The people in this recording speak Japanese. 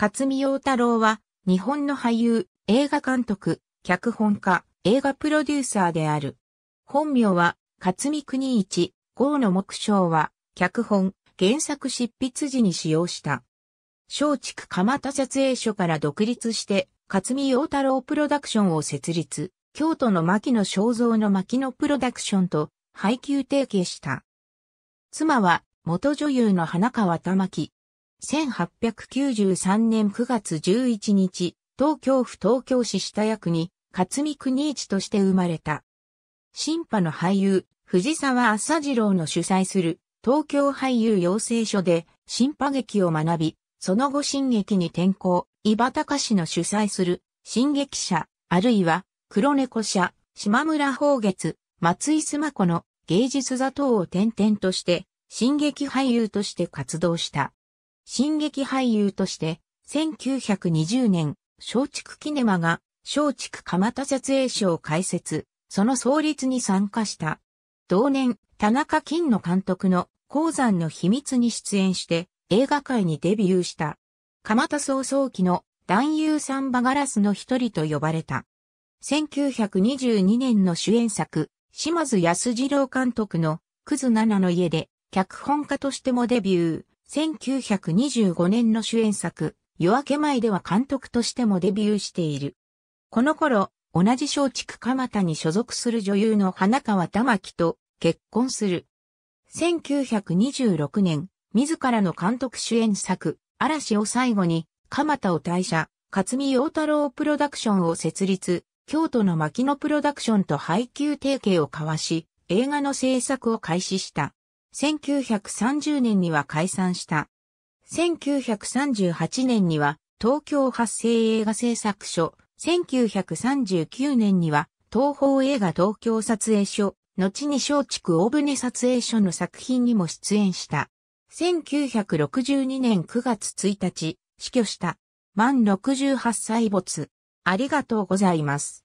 勝見陽太郎は、日本の俳優、映画監督、脚本家、映画プロデューサーである。本名は、勝見国一、号の目標は、脚本、原作執筆時に使用した。松竹蒲田撮影所から独立して、勝見陽太郎プロダクションを設立、京都の牧野正造の牧野プロダクションと配給提携した。妻は、元女優の花川玉木、1893年9月11日、東京府東京市下役に、勝見国一として生まれた。新派の俳優、藤沢朝次郎の主催する、東京俳優養成所で、新派劇を学び、その後新劇に転向、伊庭隆氏の主催する、新劇者、あるいは、黒猫社、島村宝月、松井須磨子の芸術座等を転々として、新劇俳優として活動した。新劇俳優として、1920年、松竹キネマが、松竹蒲田撮影所を開設、その創立に参加した。同年、田中金の監督の、鉱山の秘密に出演して、映画界にデビューした。蒲田総早期の、男優三バガラスの一人と呼ばれた。1922年の主演作、島津安二郎監督の、クズナナの家で、脚本家としてもデビュー。1925年の主演作、夜明け前では監督としてもデビューしている。この頃、同じ松竹蒲田に所属する女優の花川玉木と結婚する。1926年、自らの監督主演作、嵐を最後に、蒲田を退社、勝見陽太郎プロダクションを設立、京都の牧野プロダクションと配給提携を交わし、映画の制作を開始した。1930年には解散した。1938年には東京発生映画製作所、1939年には東方映画東京撮影所、後に松竹大船撮影所の作品にも出演した。1962年9月1日、死去した。満68歳没。ありがとうございます。